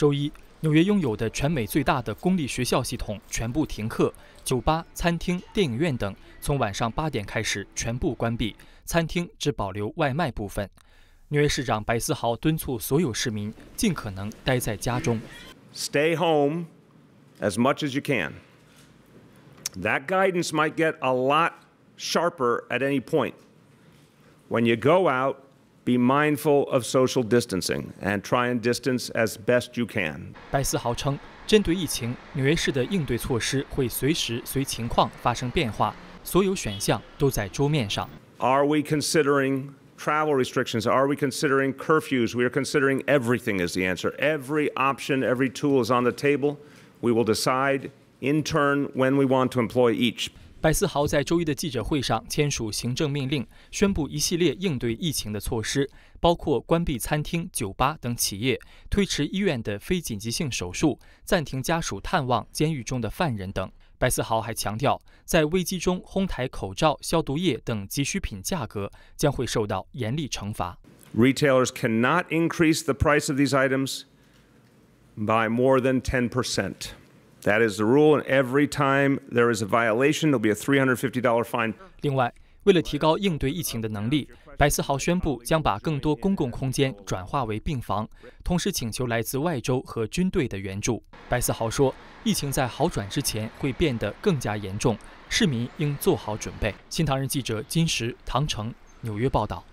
周一，纽约拥有的全美最大的公立学校系统全部停课，酒吧、餐厅、电影院等从晚上八点开始全部关闭，餐厅只保留外卖部分。纽约市长白思豪敦促所有市民尽可能待在家中，Stay home as much as you can. That guidance might get a lot sharper at any point when you go out. be mindful of social distancing and try and distance as best you can. 白思豪称，针对疫情，纽约市的应对措施会随时随情况发生变化，所有选项都在桌面上。Are we considering travel restrictions? Are we considering curfews? We are considering everything is the answer. Every option, every tool is on the table. We will decide in turn when we want to employ each. 白思豪在周一的记者会上签署行政命令，宣布一系列应对疫情的措施，包括关闭餐厅、酒吧等企业，推迟医院的非紧急性手术，暂停家属探望监狱中的犯人等。白思豪还强调，在危机中哄抬口罩、消毒液等急需品价格将会受到严厉惩罚。Retailers cannot increase the price of these items by more than ten percent. That is the rule, and every time there is a violation, there'll be a three hundred fifty dollar fine. 另外，为了提高应对疫情的能力，白思豪宣布将把更多公共空间转化为病房，同时请求来自外州和军队的援助。白思豪说，疫情在好转之前会变得更加严重，市民应做好准备。新唐人记者金石、唐城、纽约报道。